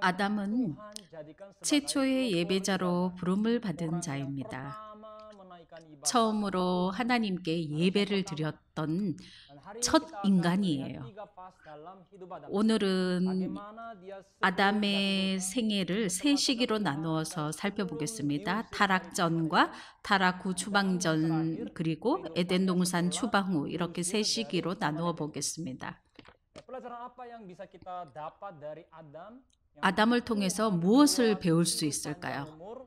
아담은 최초의 예배자로 부름을 받은 자입니다. 처음으로 하나님께 예배를 드렸던 첫 인간이에요. 오늘은 아담의 생애를 세 시기로 나누어서 살펴보겠습니다. 타락전과 타락 후 추방전 그리고 에덴 동산 추방 후 이렇게 세 시기로 나누어 보겠습니다. 아담을 통해서 무엇을 배울 수 있을까요?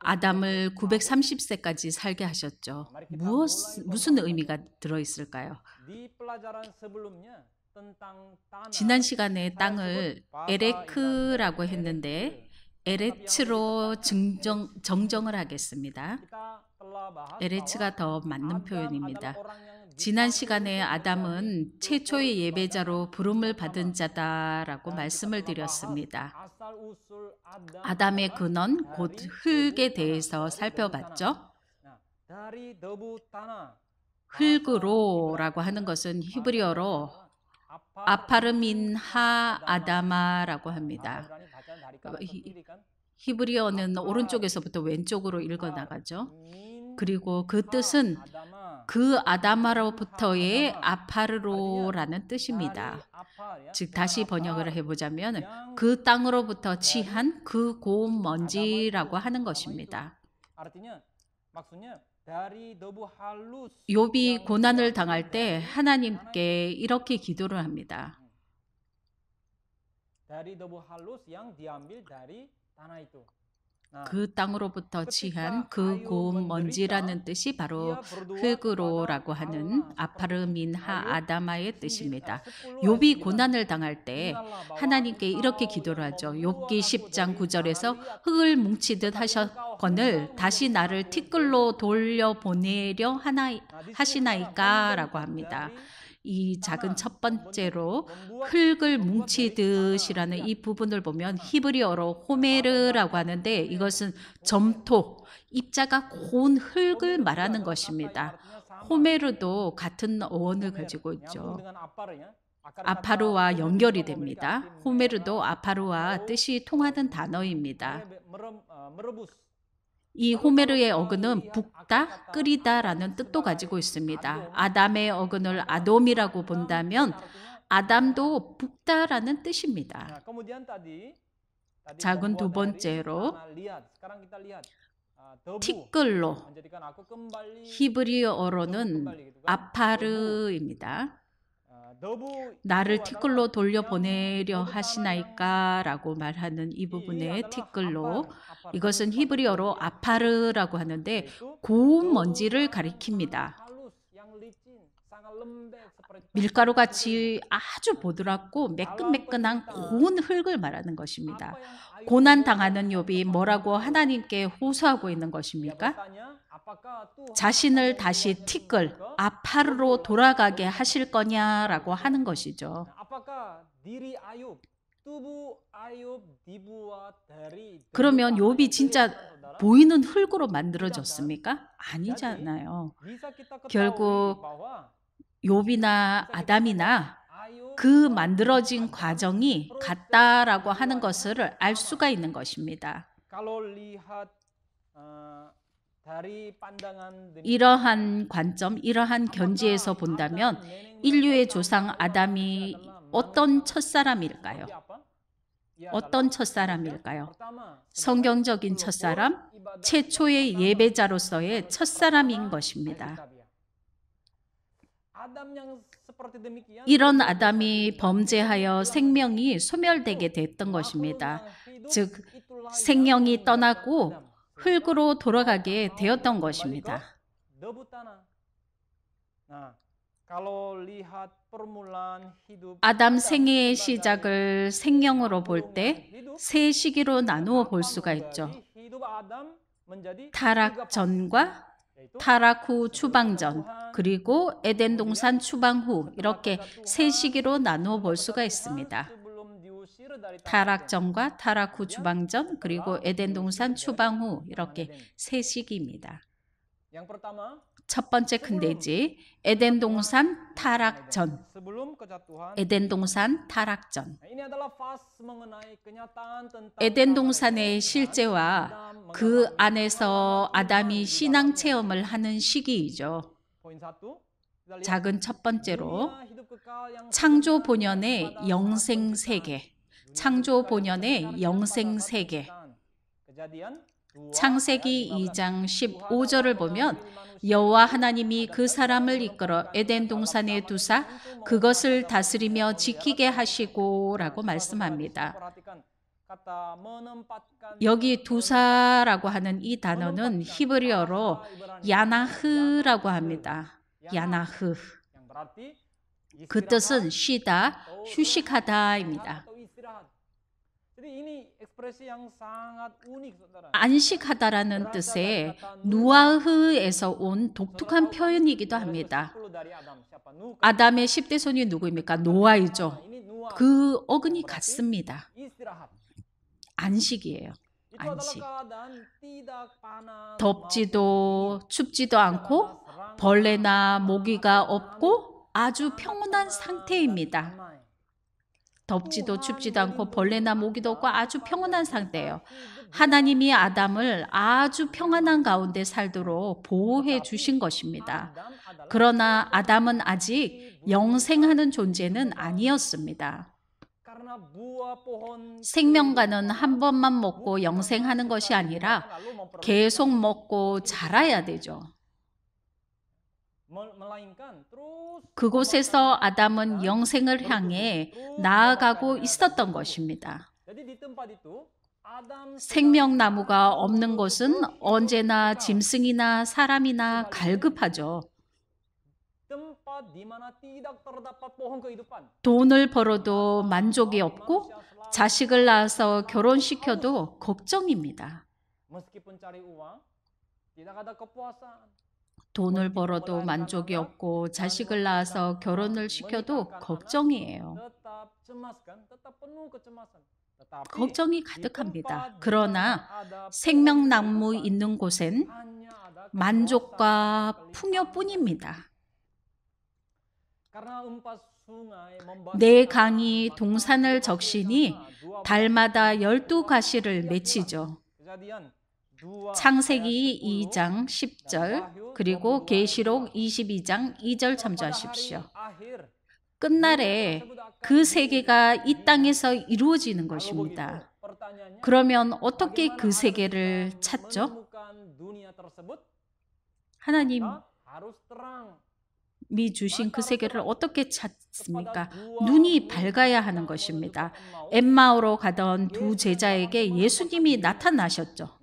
아담을 930세까지 살게 하셨죠. 무엇, 무슨 의미가 들어 있을까요? 지난 시간에 땅을 에레크라고 했는데 에레츠로 증정, 정정을 하겠습니다. 에레츠가 더 맞는 표현입니다. 지난 시간에 아담은 최초의 예배자로 부름을 받은 자다라고 말씀을 드렸습니다. 아담의 근원, 곧 흙에 대해서 살펴봤죠. 흙으로라고 하는 것은 히브리어로 아파르민 하 아다마라고 합니다. 그러니까 히브리어는 오른쪽에서부터 왼쪽으로 읽어 나가죠. 그리고 그 뜻은 그 아담아로부터의 아파르로라는 뜻입니다. 즉 다시 번역을 해보자면 그 땅으로부터 취한 그 고운 먼지라고 하는 것입니다. 요비 고난을 당할 때 하나님께 이렇게 기도를 합니다. 아, 그 땅으로부터 취한 그 고운 먼지라는 뜻이 바로 흙으로라고 하는 아, 아파르민하 아다마의 그 뜻입니다. 욥이 고난을 당할 때 하나님께 이렇게 아, 기도를 뭐 하죠. 욥기 10장 9절에서 흙을 뭉치듯 하셨건을 다시 나를 티끌로 돌려 보내려 하시나이까라고 합니다. 이 작은 첫 번째로 흙을 뭉치듯이라는 이 부분을 보면 히브리어로 호메르라고 하는데 이것은 점토, 입자가 고운 흙을 말하는 것입니다. 호메르도 같은 어원을 가지고 있죠. 아파르와 연결이 됩니다. 호메르도 아파르와 뜻이 통하는 단어입니다. 이 호메르의 어근은 붓다, 끓이다라는 뜻도 가지고 있습니다. 아담의 어근을 아돔이라고 본다면 아담도 붓다라는 뜻입니다. 작은 두 번째로 티끌로 히브리어로는 아파르입니다. 나를 티끌로 돌려보내려 하시나이까? 라고 말하는 이 예, 부분의 예, 티끌로 이것은 히브리어로 아파르라고 하는데 고운 먼지를 아, 가리킵니다. 밀가루 같이 아주 보드랍고 아, 매끈매끈한 고운 흙을 말하는 것입니다. 고난 당하는 욥이 뭐라고 하나님께 호소하고 있는 것입니까? 자신을 다시 티끌, 아파르로 돌아가게 하실 거냐라고 하는 것이죠. 그러면 욥이 진짜 보이는 흙으로 만들어졌습니까? 아니잖아요. 결국 욥이나 아담이나 그 만들어진 과정이 같다라고 하는 것을 알 수가 있는 것입니다. 어, 이러한 관점, 이러한 견지에서 본다면 인류의 조상 아담이 어떤 첫사람일까요? 어떤 첫사람일까요? 성경적인 첫사람, 최초의 예배자로서의 첫사람인 것입니다. 이런 아담이 범죄하여 생명이 소멸되게 됐던 것입니다. 즉, 생명이 떠나고 흙으로 돌아가게 되었던 것입니다. 아, 아담 생애의 시작을 생명으로 볼 때 세 시기로 나누어 볼 수가 있죠. 타락 전과 타락 후 추방전 그리고 에덴 동산 추방 후 이렇게 세 시기로 나누어 볼 수가 있습니다. 타락전과 타락 후 주방전 그리고 에덴 동산 추방 후 이렇게 세 시기입니다. 첫 번째 큰대지 네, 네, 네. 에덴 동산 타락전 에덴 동산 타락전 에덴 동산의 실제와 그 안에서 아담이 신앙 체험을 하는 시기이죠. 작은 첫 번째로 창조 본연의 영생 세계 창조 본연의 영생 세계. 창세기 2장 15절을 보면 여호와 하나님이 그 사람을 이끌어 에덴 동산에 두사 그것을 다스리며 지키게 하시고라고 말씀합니다. 여기 두사라고 하는 이 단어는 히브리어로 야나흐라고 합니다. 야나흐. 그 뜻은 쉬다, 휴식하다입니다. 안식하다라는 뜻의 누아흐에서 온 독특한 표현이기도 합니다. 아담의 10대 손이 누구입니까? 노아이죠. 그 어근이 같습니다. 안식이에요. 안식. 덥지도 춥지도 않고 벌레나 모기가 없고 아주 평온한 상태입니다. 덥지도 어, 춥지도 않고 벌레나 모기도 없고 아주 평온한 어, 상태예요. 네, 네, 네. 하나님이 아담을 아주 평안한 가운데 살도록 어, 보호해 주신 것입니다. 그러나 아담은 아직 영생하는 존재는 아니었습니다. 그 생명과는 한 번만 먹고 영생하는 그 것이 아니라 계속 먹고 자라야 되죠. 뭐, 그곳에서 아담은 영생을 향해 나아가고 있었던 것입니다. 생명나무가 없는 곳은 언제나 짐승이나 사람이나 갈급하죠. 돈을 벌어도 만족이 없고 자식을 낳아서 결혼시켜도 걱정입니다. 돈을 벌어도 만족이 없고 자식을 낳아서 결혼을 시켜도 걱정이에요. 걱정이 가득합니다. 그러나 생명나무 있는 곳엔 만족과 풍요뿐입니다. 네 강이 동산을 적시니 달마다 열두 가시를 맺히죠. 창세기 2장 10절 그리고 계시록 22장 2절 참조하십시오. 끝날에 그 세계가 이 땅에서 이루어지는 것입니다. 그러면 어떻게 그 세계를 찾죠? 하나님 미 주신 그 세계를 어떻게 찾습니까? 눈이 밝아야 하는 것입니다. 엠마오로 가던 두 제자에게 예수님이 나타나셨죠.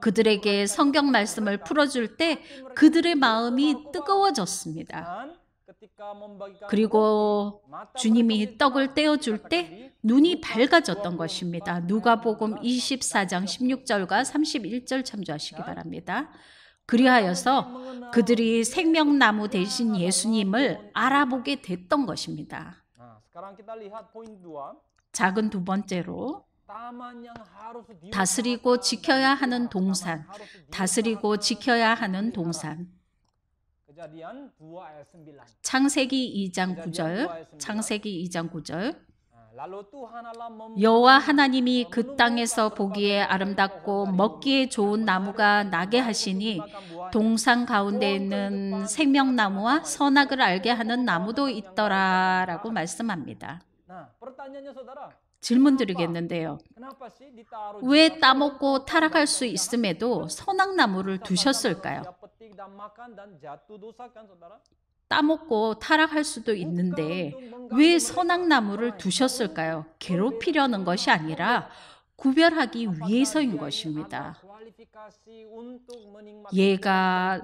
그들에게 성경 말씀을 풀어줄 때 그들의 마음이 뜨거워졌습니다. 그리고 주님이 떡을 떼어줄 때 눈이 밝아졌던 것입니다. 누가복음 24장 16절과 31절 참조하시기 바랍니다. 그리하여서 그들이 생명나무 대신 예수님을 알아보게 됐던 것입니다. 작은 두 번째로 다스리고 지켜야 하는 동산, 다스리고 지켜야 하는 동산. 창세기 2장 9절, 창세기 2장 9절. 여호와 하나님이 그 땅에서 보기에 아름답고 먹기에 좋은 나무가 나게 하시니 동산 가운데 있는 생명나무와 선악을 알게 하는 나무도 있더라라고 말씀합니다. 질문 드리겠는데요. 왜 따먹고 타락할 수 있음에도 선악나무를 두셨을까요? 따먹고 타락할 수도 있는데 왜 선악나무를 두셨을까요? 괴롭히려는 것이 아니라 구별하기 위해서인 것입니다. 얘가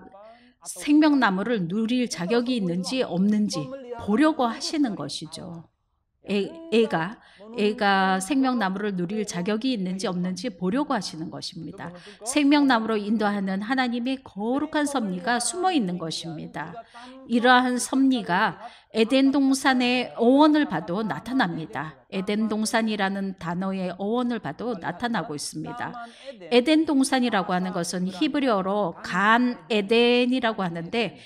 생명나무를 누릴 자격이 있는지 없는지 보려고 하시는 것이죠. 애, 애가 애가 생명나무를 누릴 자격이 있는지 없는지 보려고 하시는 것입니다. 생명나무로 인도하는 하나님의 거룩한 섭리가 숨어 있는 것입니다. 이러한 섭리가 에덴 동산의 어원을 봐도 나타납니다. 에덴 동산이라는 단어의 어원을 봐도 나타나고 있습니다. 에덴 동산이라고 하는 것은 히브리어로 간 에덴이라고 하는데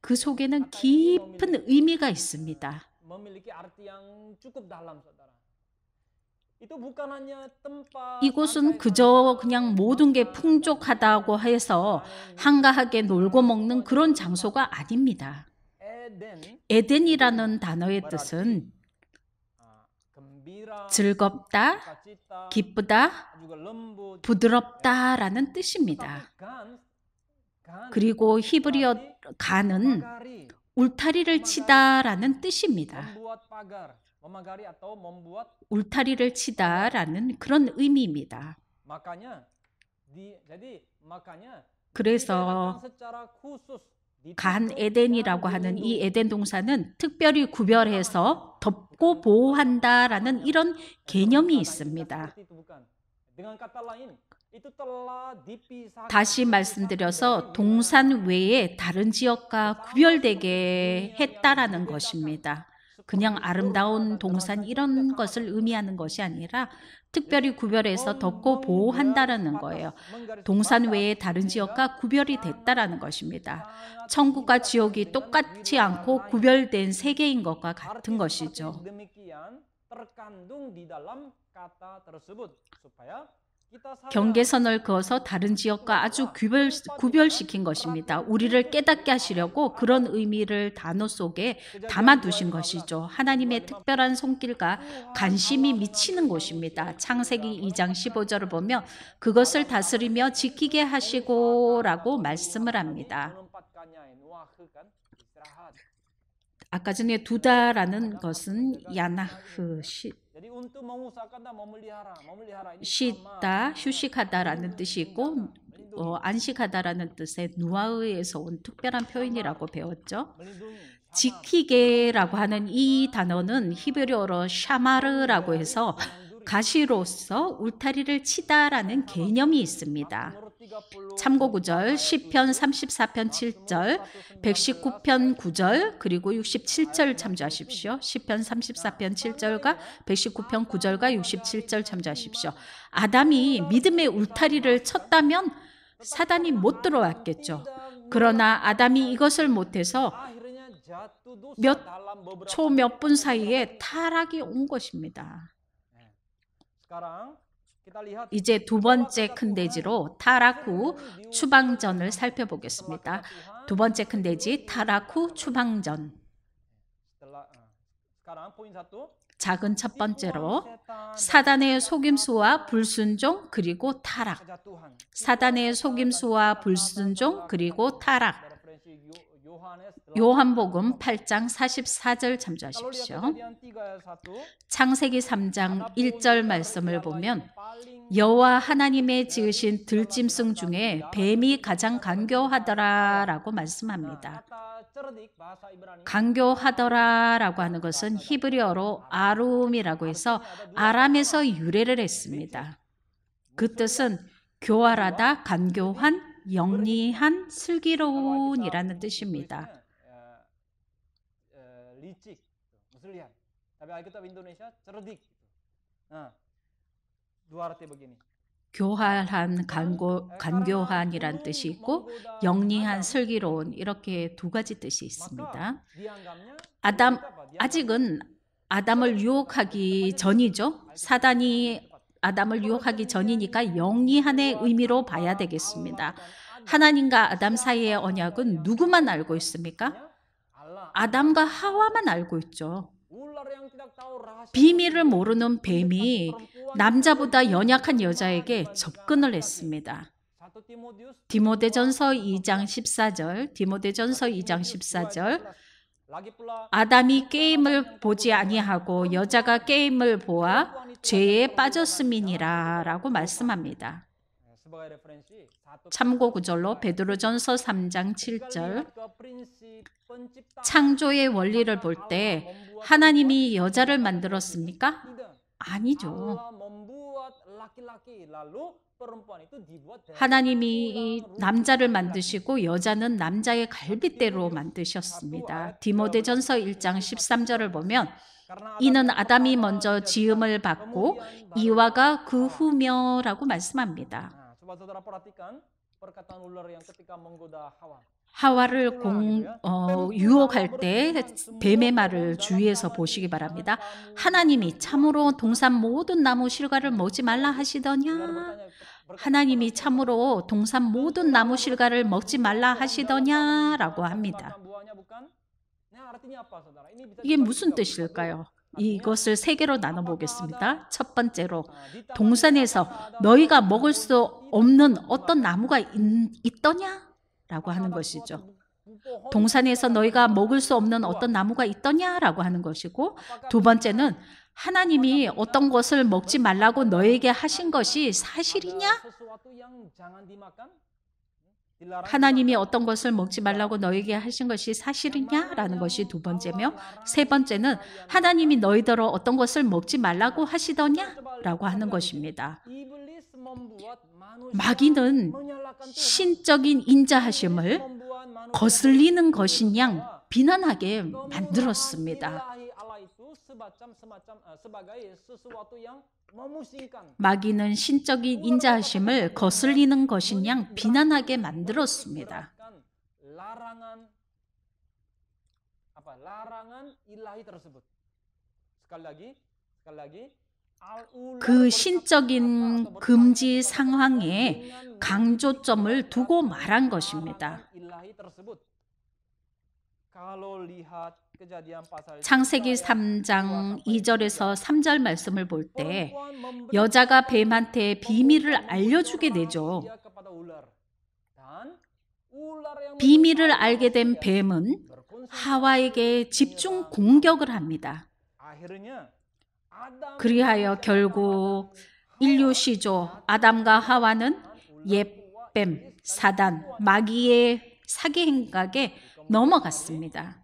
그 속에는 깊은 의미가 있습니다. 이곳은 그저 그냥 모든 게 풍족하다고 해서 한가하게 놀고 먹는 그런 장소가 아닙니다. 에덴이라는 단어의 뜻은 아, 즐겁다, 기쁘다, 부드럽다라는 뜻입니다. 그리고 히브리어 간은 울타리를 치다라는 뜻입니다. 울타리를 치다라는 그런 의미입니다. 그래서 간 에덴이라고 하는 이 에덴 동사는 특별히 구별해서 덮고 보호한다라는 이런 개념이 있습니다. 다시 그 말씀드려서 동산 외에 다른 지역과 그 구별되게 했다라는 그 것입니다. 그냥 아름다운 동산 이런 것을 의미하는 것이 아니라 특별히 예. 구별해서 덮고 보호한다라는 거예요. 동산 외에 다른 지역과 구별이 됐다라는 것입니다. 천국과 지옥이 똑같지 않고 구별된 세계인 음, 것과 같은 것이죠. 경계선을 그어서 다른 지역과 아주 구별, 구별시킨 것입니다. 우리를 깨닫게 하시려고 그런 의미를 단어 속에 담아두신 것이죠. 하나님의 특별한 손길과 관심이 미치는 곳입니다. 창세기 2장 15절을 보면 그것을 다스리며 지키게 하시고라고 말씀을 합니다. 아까 전에 두다라는 것은 야나흐 쉬다, 휴식하다라는 뜻이 있고 어, 안식하다라는 뜻의 누아의에서 온 특별한 표현이라고 배웠죠. 지키게라고 하는 이 단어는 히브리어로 샤마르라고 해서 가시로서 울타리를 치다라는 개념이 있습니다. 참고 구절, 시편 34편 7절, 119편 9절, 그리고 67절 참조하십시오. 시편 34편 7절과 119편 9절과 67절 참조하십시오. 아담이 믿음의 울타리를 쳤다면 사단이 못 들어왔겠죠. 그러나 아담이 이것을 못해서 몇초몇 분 사이에 타락이 온 것입니다. 이제 두 번째 큰대지로 타라쿠 추방전을 살펴보겠습니다. 두 번째 큰 돼지 타라쿠 추방전. 작은 첫 번째로 사단의 속임수와 불순종 그리고 타락. 사단의 속임수와 불순종 그리고 타락. 요한복음 8장 44절 참조하십시오. 창세기 3장 1절 말씀을 보면 여호와 하나님의 지으신 들짐승 중에 뱀이 가장 간교하더라라고 말씀합니다. 간교하더라라고 하는 것은 히브리어로 아룸이라고 해서 아람에서 유래를 했습니다. 그 뜻은 교활하다, 간교한, 영리한 슬기로운이라는 뜻입니다. 교활한 간고, 간교한이란 뜻이 있고 영리한 슬기로운 이렇게 두 가지 뜻이 있습니다. 아담 아직은 아담을 유혹하기 전이죠. 사단이 아담을 유혹하기 전이니까 영리한의 의미로 봐야 되겠습니다. 하나님과 아담 사이의 언약은 누구만 알고 있습니까? 아담과 하와만 알고 있죠. 비밀을 모르는 뱀이 남자보다 연약한 여자에게 접근을 했습니다. 디모데전서 2장 14절, 디모데전서 2장 14절. 아담이 게임을 보지 아니하고 여자가 게임을 보아 죄에 빠졌음이니라 라고 말씀합니다. 참고 구절로 베드로전서 3장 7절 창조의 원리를 볼 때 하나님이 여자를 만들었습니까? 아니죠. 하나님이 남자를 만드시고 여자는 남자의 갈빗대로 만드셨습니다. 디모데전서 1장 13절을 보면 이는 아담이 먼저 지음을 받고 이와가 그 후며라고 말씀합니다. 하와를 공, 어, 유혹할 때 뱀의 말을 주의해서 보시기 바랍니다. 하나님이 참으로 동산 모든 나무 실과를 먹지 말라 하시더냐? 하나님이 참으로 동산 모든 나무 실과를 먹지 말라 하시더냐? 라고 합니다. 이게 무슨 뜻일까요? 이것을 아, 세 개로 나눠 보겠습니다. 첫 번째로 아, 동산에서 너희가 먹을 수 없는 어떤 나무가 있, 있더냐라고 하는 것이죠. 동산에서 너희가 먹을 수 없는 어떤 나무가 있더냐라고 하는 것이고 두 번째는 하나님이 어떤 것을 먹지 말라고 너에게 하신 것이 사실이냐? 하나님이 어떤 것을 먹지 말라고 너에게 하신 것이 사실이냐? 라는 것이 두 번째며 세 번째는 하나님이 너희더러 어떤 것을 먹지 말라고 하시더냐? 라고 하는 것입니다. 마귀는 신적인 인자하심을 거슬리는 것이냐 비난하게 만들었습니다. Eh, 마귀는 신적인 인자하심을 거슬리는 것이양 비난하게 만들었습니다. 그 신적인 금지 상황에 강조점을 두고 말한 것입니다. 창세기 3장 2절에서 3절 말씀을 볼 때 여자가 뱀한테 비밀을 알려주게 되죠. 비밀을 알게 된 뱀은 하와에게 집중 공격을 합니다. 그리하여 결국 인류 시조 아담과 하와는 옛뱀, 사단, 마귀의 사기 행각에 넘어갔습니다.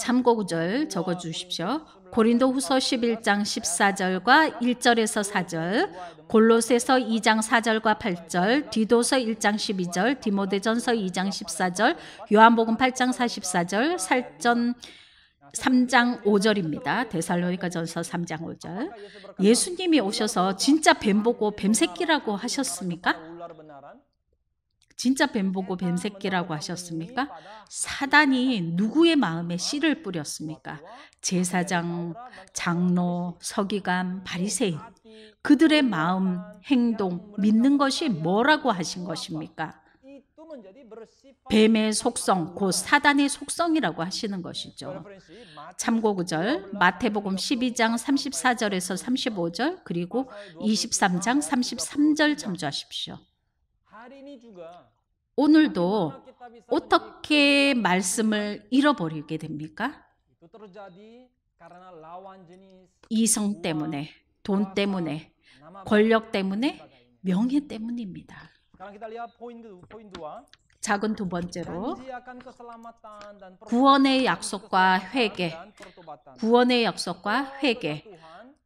참고 구절 적어 주십시오. 고린도 후서 11장 14절과 1절에서 4절, 골로새서 2장 4절과 8절, 디도서 1장 12절, 디모데전서 2장 14절, 요한복음 8장 44절, 살전 3장 5절입니다. 데살로니가 전서 3장 5절. 예수님이 오셔서 진짜 뱀 보고 뱀 새끼라고 하셨습니까? 진짜 뱀 보고 뱀 새끼라고 하셨습니까? 사단이 누구의 마음에 어? 씨를 뿌렸습니까? 제사장, 장로, 서기관, 바리새인 그들의 마음, 행동, 믿는 것이 뭐라고 하신 뭐, 뭐? 것입니까? 뱀의 속성, 어, 곧 사단의 속성이라고 하시는 예, 것이죠. 참고 구절 마태복음 12장 34절에서 35절 그리고 23장 33절 뭐, 참조하십시오. 오늘도 어떻게 말씀을 잃어버리게 됩니까? 이성 때문에, 돈 때문에, 권력 때문에, 명예 때문입니다. 작은 두 번째로 구원의 약속과 회개, 구원의 약속과 회개,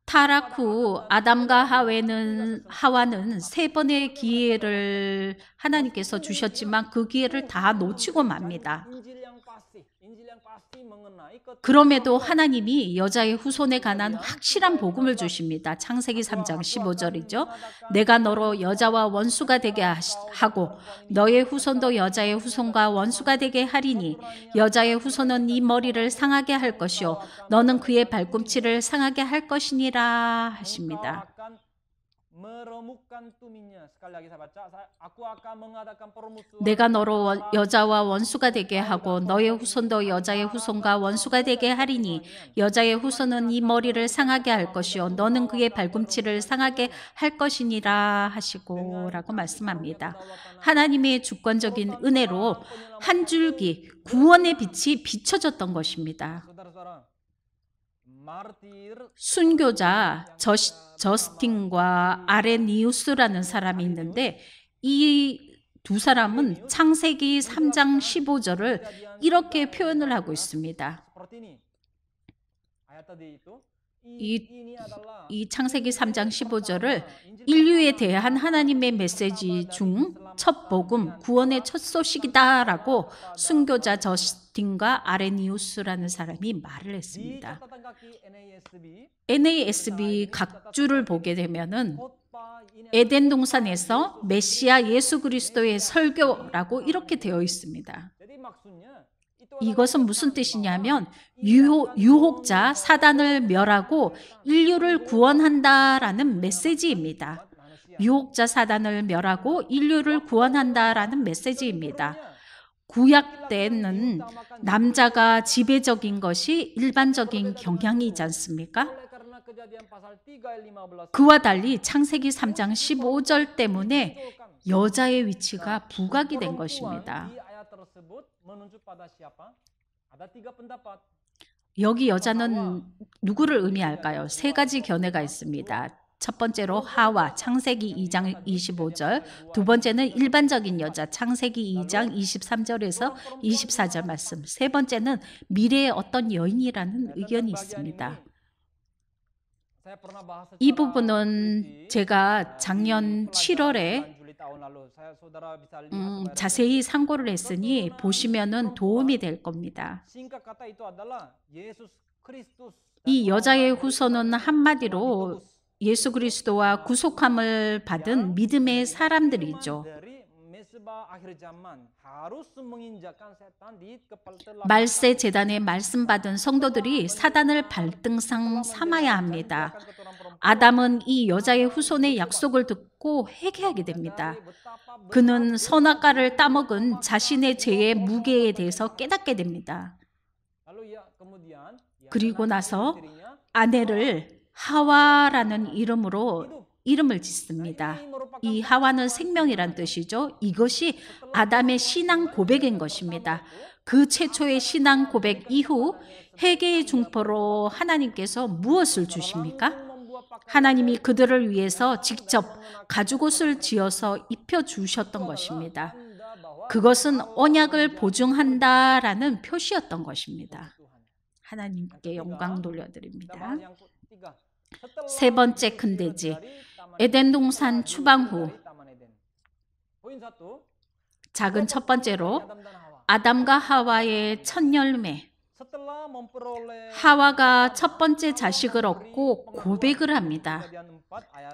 타락 후 아담과 하와는, 하와는 세 번의 기회를 하나님께서 주셨지만 그 기회를 다 놓치고 맙니다. 그럼에도 하나님이 여자의 후손에 관한 확실한 복음을 주십니다. 창세기 3장 15절이죠. 내가 너로 여자와 원수가 되게 하고 너의 후손도 여자의 후손과 원수가 되게 하리니 여자의 후손은 네 머리를 상하게 할 것이요 어, 너는 그의 발꿈치를 상하게 할 것이니라 하십니다. 그러니까 내가 너로 원, 여자와 원수가 되게 하고 너의 후손도 여자의 후손과 원수가 되게 하리니 여자의 후손은 이 머리를 상하게 할 것이요 너는 그의 발꿈치를 상하게 할 것이니라 하시고라고 말씀합니다. 하나님의 주권적인 은혜로 한 줄기 구원의 빛이 비춰졌던 것입니다. 순교자 저시 저스틴과 아레니우스라는 사람이 있는데 이 두 사람은 창세기 3장 15절을 이렇게 표현을 하고 있습니다. 이, 이 창세기 3장 15절을 인류에 대한 하나님의 메시지 중 첫 복음, 구원의 첫 소식이다라고 순교자 저스틴과 아레니우스라는 사람이 말을 했습니다. NASB 그 각주를 그 보게 되면은 에덴 동산에서 그 메시아 예수 그리스도의 설교라고 아, 이렇게 되어 있습니다. 이것은 무슨 뜻이냐면 유혹, 유혹자 사단을 멸하고 인류를 구원한다라는 메시지입니다. 유혹자 사단을 멸하고 인류를 구원한다라는 메시지입니다. 구약 때는 남자가 지배적인 것이 일반적인 경향이지 않습니까? 그와 달리 창세기 3장 15절 때문에 여자의 위치가 부각이 된 것입니다. 여기 여자는 누구를 의미할까요? 세 가지 견해가 있습니다. 첫 번째로 하와 창세기 2장 25절, 두 번째는 일반적인 여자 창세기 2장 23절에서 24절 말씀, 세 번째는 미래의 어떤 여인이라는 네, 의견이 있습니다. 이 부분은 제가 아, 작년 7월에 음, 자세히 상고를 했으니 보시면 도움이 될 겁니다. 이 여자의 후손은 한마디로 예수 그리스도와 구속함을 받은 믿음의 사람들이죠. 말세 재단에 말씀받은 성도들이 사단을 발등상 삼아야 합니다. 아담은 이 여자의 후손의 약속을 듣고 회개하게 됩니다. 그는 선악과를 따먹은 자신의 죄의 무게에 대해서 깨닫게 됩니다. 그리고 나서 아내를 하와라는 이름으로 이름을 짓습니다. 이 하와는 생명이란 뜻이죠. 이것이 아담의 신앙 고백인 것입니다. 그 최초의 신앙 고백 이후 회개의 중포로 하나님께서 무엇을 주십니까? 하나님이 그들을 위해서 직접 가죽옷을 지어서 입혀 주셨던 것입니다. 그것은 언약을 보증한다라는 표시였던 것입니다. 하나님께 영광 돌려드립니다. 세 번째 큰 돼지. 에덴 동산 추방 후 작은 첫 번째로 아담과 하와의 첫 열매 하와가 첫 번째 자식을 얻고 고백을 합니다.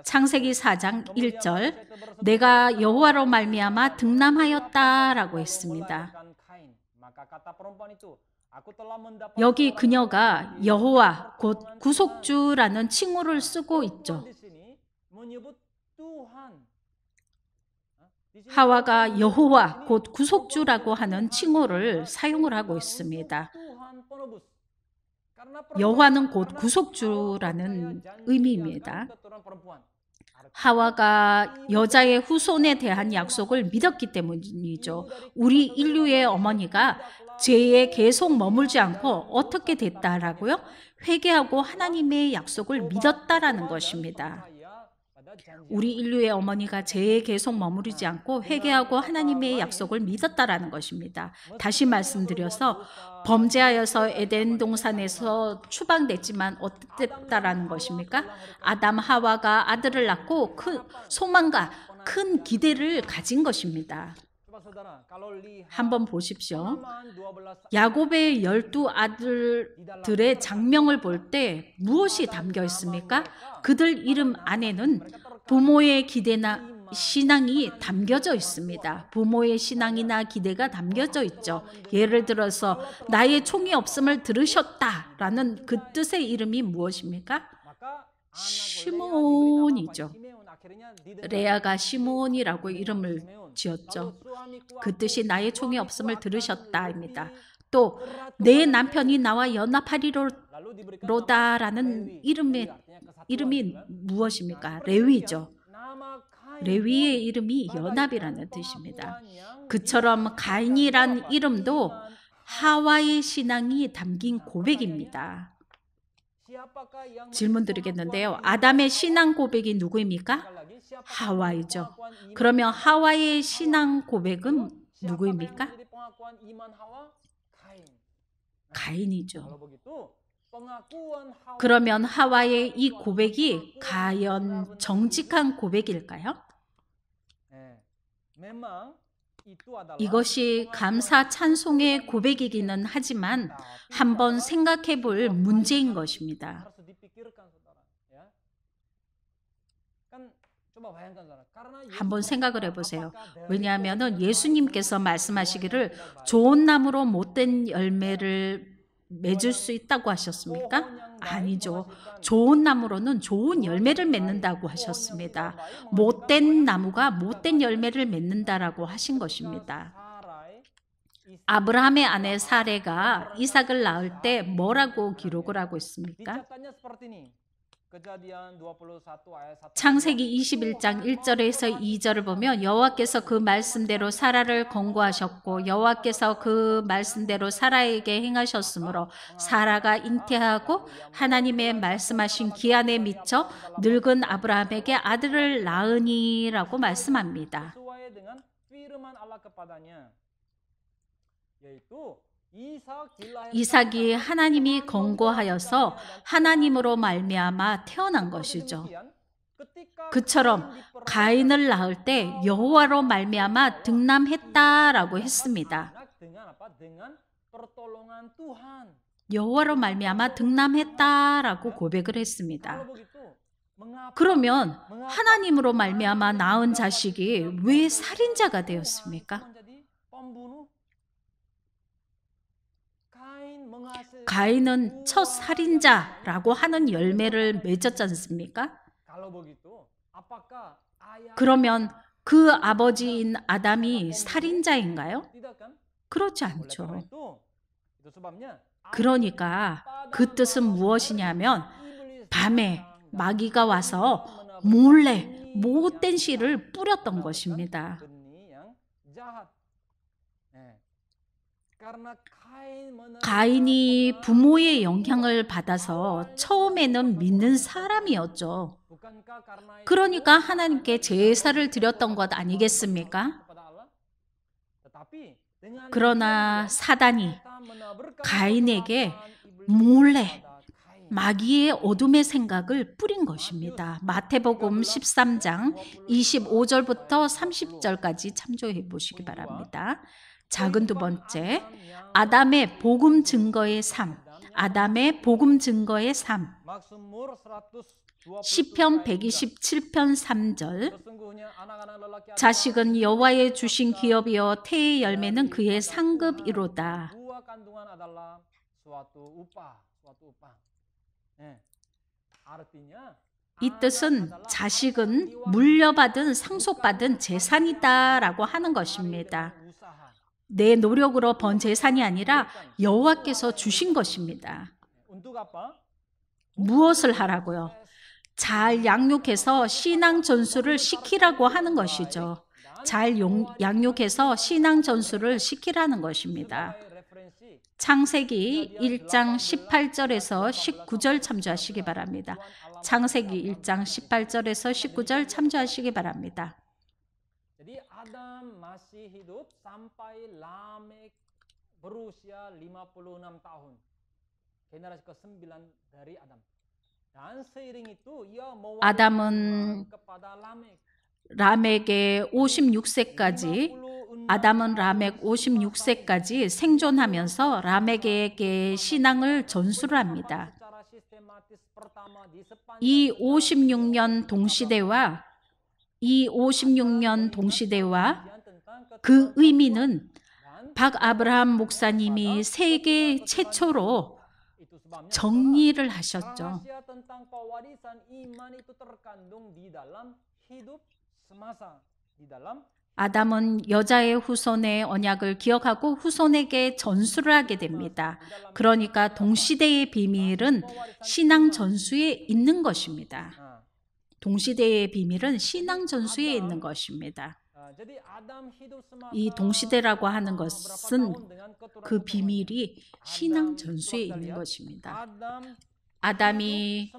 창세기 4장 1절 내가 여호와로 말미암아 등남하였다라고 했습니다. 여기 그녀가 여호와 곧 구속주라는 칭호를 쓰고 있죠. 어? 하와가 여호와 곧 구속주라고 하는 칭호를 사용을 하고 있습니다. 여호와는 곧 구속주라는 의미입니다. 하와가 여자의 후손에 대한 약속을 믿었기 때문이죠. 우리 인류의 어머니가 죄에 계속 머물지 않고 어떻게 됐다라고요? 회개하고 하나님의 약속을 믿었다라는 것입니다. 우리 인류의 어머니가 죄에 계속 머무르지 않고 회개하고 하나님의 아, 약속을 네. 믿었다라는 것입니다. 뭐 다시 말씀드려서 뭐 뭐 범죄하여서 에덴 동산에서 추방됐지만 어땠다라는 것입니까? 아담 하와가 아들을 낳고 큰 소망과 큰 기대를 가진 것입니다. 한번 보십시오. 야곱의 열두 아들들의 장명을 볼 때 무엇이 담겨 있습니까? 그들 이름 안에는 부모의 기대나 신앙이 담겨져 있습니다. 부모의 신앙이나 기대가 담겨져 있죠. 예를 들어서 나의 총이 없음을 들으셨다라는 그 뜻의 이름이 무엇입니까? 시몬이죠. 레아가 시몬이라고 이름을 지었죠. 그 뜻이 나의 총이 없음을 들으셨다입니다. 또 내 남편이 나와 연합하리로다라는 이름의 이름이 무엇입니까? 레위죠. 레위의 이름이 연합이라는 뜻입니다. 그처럼 가인이란 이름도 하와의 신앙이 담긴 고백입니다. 질문 드리겠는데요. 아담의 신앙 고백이 누구입니까? 하와이죠. 그러면 하와이의 신앙 고백은 누구입니까? 가인이죠. 그러면 하와이의 이 고백이 과연 정직한 고백일까요? 네. 이것이 감사 찬송의 고백이기는 하지만 한번 생각해 볼 문제인 것입니다. 한번 생각을 해보세요. 왜냐하면 예수님께서 말씀하시기를 좋은 나무로 못된 열매를 맺을 수 있다고 하셨습니까? 아니죠. 좋은 나무로는 좋은 열매를 맺는다고 하셨습니다. 못된 나무가 못된 열매를 맺는다라고 하신 것입니다. 아브라함의 아내 사레가 이삭을 낳을 때 뭐라고 기록을 하고 있습니까? 창세기 21장 1절에서 2절을 보면 여호와께서 그 말씀대로 사라를 권고하셨고 여호와께서 그 말씀대로 사라에게 행하셨으므로 사라가 잉태하고 하나님의 말씀하신 기한에 미쳐 늙은 아브라함에게 아들을 낳으니라고 말씀합니다. 이삭이 하나님이 권고하여서 하나님으로 말미암아 태어난 것이죠. 그처럼 가인을 낳을 때 여호와로 말미암아 등남했다라고 했습니다. 여호와로 말미암아 등남했다라고 고백을 했습니다. 그러면 하나님으로 말미암아 낳은 자식이 왜 살인자가 되었습니까? 가인은 첫 살인자라고 하는 열매를 맺었지 않습니까? 그러면 그 아버지인 아담이 살인자인가요? 그렇지 않죠. 그러니까 그 뜻은 무엇이냐면 밤에 마귀가 와서 몰래 못된 씨를 뿌렸던 것입니다. 가인이 부모의 영향을 받아서 처음에는 믿는 사람이었죠. 그러니까 하나님께 제사를 드렸던 것 아니겠습니까? 그러나 사단이 가인에게 몰래 마귀의 어둠의 생각을 뿌린 것입니다. 마태복음 13장 25절부터 30절까지 참조해 보시기 바랍니다. 작은 두 번째, 아담의 복음 증거의 삶. 아담의 복음 증거의 삶. 시편 127편 3절 자식은 여호와의 주신 기업이여 태의 열매는 그의 상급이로다. 이 뜻은 자식은 물려받은 상속받은 재산이다라고 하는 것입니다. 내 노력으로 번 재산이 아니라 여호와께서 주신 것입니다. 무엇을 하라고요? 잘 양육해서 신앙 전수를 시키라고 하는 것이죠. 잘 용, 양육해서 신앙 전수를 시키라는 것입니다. 창세기 1장 18절에서 19절 참조하시기 바랍니다. 창세기 1장 18절에서 19절 참조하시기 바랍니다. Adam masih hidup sampai Lamek berusia 56 tahun. Generasi ke-9 dari Adam. Dan seiring itu ia 아담은 kepada Lamek 라멕의 56세까지 아담은 라멕 56세까지 생존하면서 라멕에게 신앙을 전수를 합니다. 이 56년 동시대와 이 56년 동시대와 그 의미는 박 아브라함 목사님이 세계 최초로 정리를 하셨죠. 아담은 여자의 후손의 언약을 기억하고 후손에게 전수를 하게 됩니다. 그러니까 동시대의 비밀은 신앙 전수에 있는 것입니다. 동시대의 비밀은 신앙 전수에 있는 것입니다. 이 동시대라고 하는 것은 그 비밀이 신앙 전수에 있는 것입니다. 아담이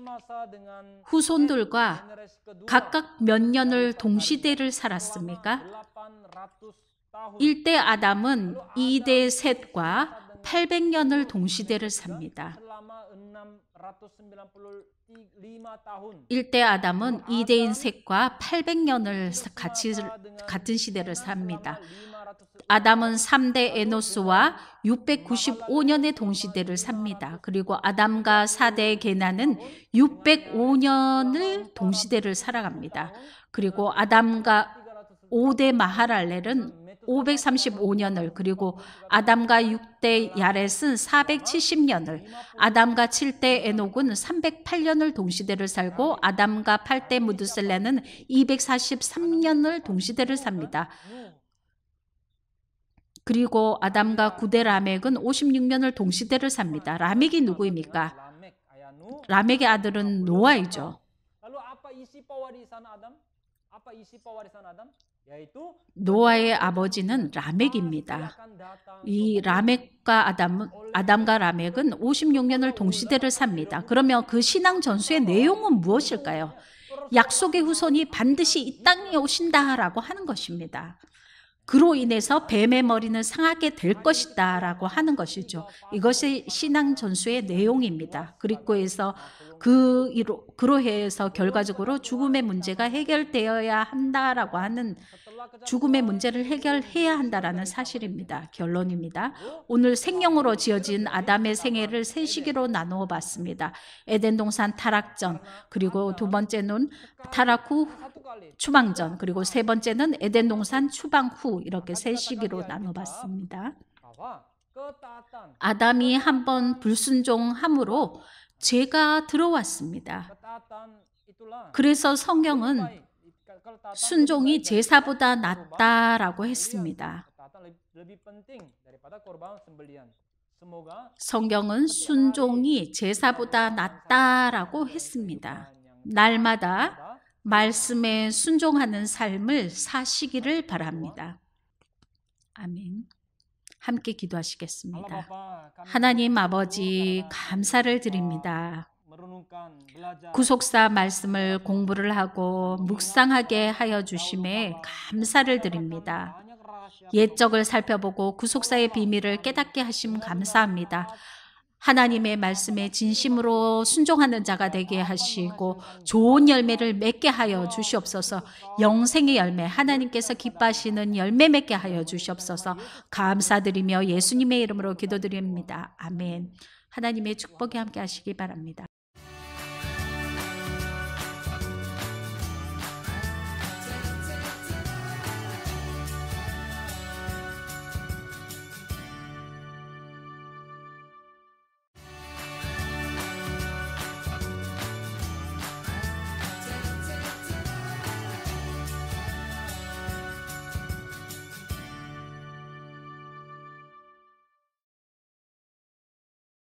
후손들과 각각 몇 년을 동시대를 살았습니까? 1대 아담은 2대 셋과 800년을 동시대를 삽니다. 일대 아담은 이대 인색과 800년을 같이, 같은 시대를 삽니다. 아담은 3대 에노스와 695년의 동시대를 삽니다. 그리고 아담과 4대 게나는 605년을 동시대를 살아갑니다. 그리고 아담과 5대 마하랄렐은 535년을 그리고 아담과 6대 야렛은 470년을 아담과 7대 에녹은 308년을 동시대를 살고 아담과 8대 무드셀레는 243년을 동시대를 삽니다. 그리고 아담과 9대 라멕은 56년을 동시대를 삽니다. 라멕이 누구입니까? 라멕의 아들은 노아이죠. 노아의 아버지는 라멕입니다. 이 라멕과 아담, 아담과 라멕은 56년을 동시대를 삽니다. 그러면 그 신앙 전수의 내용은 무엇일까요? 약속의 후손이 반드시 이 땅에 오신다라고 하는 것입니다. 그로 인해서 뱀의 머리는 상하게 될 것이다 라고 하는 것이죠. 이것이 신앙 전수의 내용입니다. 그리고에서 그, 그로 해서 결과적으로 죽음의 문제가 해결되어야 한다라고 하는 죽음의 문제를 해결해야 한다라는 사실입니다. 결론입니다. 오늘 생명으로 지어진 아담의 생애를 세 시기로 나누어 봤습니다. 에덴 동산 타락 전, 그리고 두 번째 는 타락 후 추방전 그리고 세 번째는 에덴 동산 추방 후 이렇게 세 시기로 나눠봤습니다. 아담이 한번 불순종함으로 죄가 들어왔습니다. 그래서 성경은 순종이 제사보다 낫다라고 했습니다. 성경은 순종이 제사보다 낫다라고 했습니다. 날마다 말씀에 순종하는 삶을 사시기를 바랍니다. 아멘. 함께 기도하시겠습니다. 하나님 아버지, 감사를 드립니다. 구속사 말씀을 공부를 하고 묵상하게 하여 주심에 감사를 드립니다. 예적을 살펴보고 구속사의 비밀을 깨닫게 하심 감사합니다. 하나님의 말씀에 진심으로 순종하는 자가 되게 하시고 좋은 열매를 맺게 하여 주시옵소서 영생의 열매 하나님께서 기뻐하시는 열매 맺게 하여 주시옵소서 감사드리며 예수님의 이름으로 기도드립니다. 아멘 하나님의 축복에 함께 하시기 바랍니다.